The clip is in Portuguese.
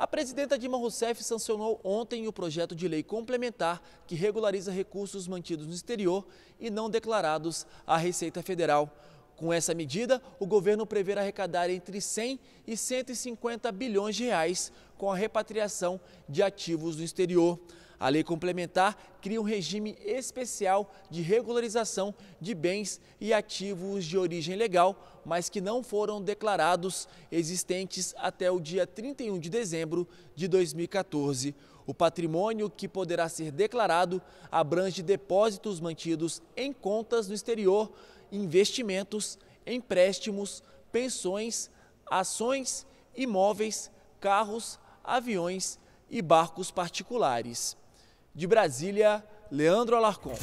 A presidenta Dilma Rousseff sancionou ontem o projeto de lei complementar que regulariza recursos mantidos no exterior e não declarados à Receita Federal. Com essa medida, o governo prevê arrecadar entre 100 e 150 bilhões de reais com a repatriação de ativos no exterior. A lei complementar cria um regime especial de regularização de bens e ativos de origem legal, mas que não foram declarados existentes até o dia 31 de dezembro de 2014. O patrimônio que poderá ser declarado abrange depósitos mantidos em contas no exterior, investimentos, empréstimos, pensões, ações, imóveis, carros, aviões e barcos particulares. De Brasília, Leandro Alarcon.